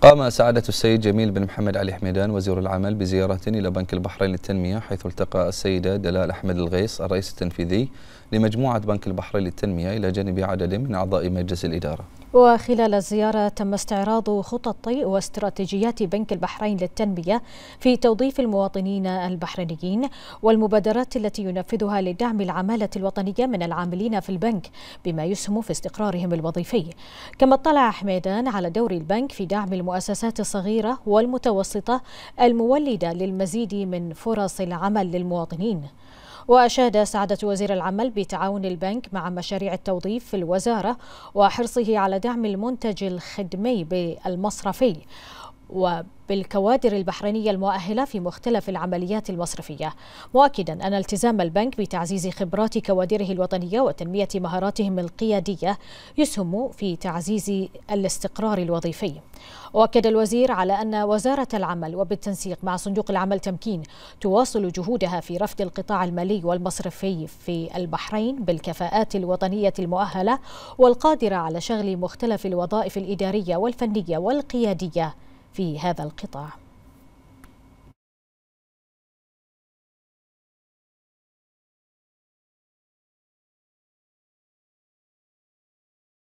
قام سعادة السيد جميل بن محمد علي حميدان وزير العمل بزيارة إلى بنك البحرين للتنمية حيث التقى السيدة دلال أحمد الغيص الرئيس التنفيذي لمجموعة بنك البحرين للتنمية إلى جانب عدد من أعضاء مجلس الإدارة وخلال الزيارة تم استعراض خطط واستراتيجيات بنك البحرين للتنمية في توظيف المواطنين البحرينيين والمبادرات التي ينفذها لدعم العمالة الوطنية من العاملين في البنك بما يسهم في استقرارهم الوظيفي كما اطلع حميدان على دور البنك في دعم المؤسسات الصغيرة والمتوسطة المولدة للمزيد من فرص العمل للمواطنين وأشاد سعادة وزير العمل بتعاون البنك مع مشاريع التوظيف في الوزارة وحرصه على دعم المنتج الخدمي بالمصرفي وبالكوادر البحرينية المؤهلة في مختلف العمليات المصرفية مؤكدا أن التزام البنك بتعزيز خبرات كوادره الوطنية وتنمية مهاراتهم القيادية يسهم في تعزيز الاستقرار الوظيفي وأكد الوزير على أن وزارة العمل وبالتنسيق مع صندوق العمل تمكين تواصل جهودها في رفض القطاع المالي والمصرفي في البحرين بالكفاءات الوطنية المؤهلة والقادرة على شغل مختلف الوظائف الإدارية والفنية والقيادية في هذا القطاع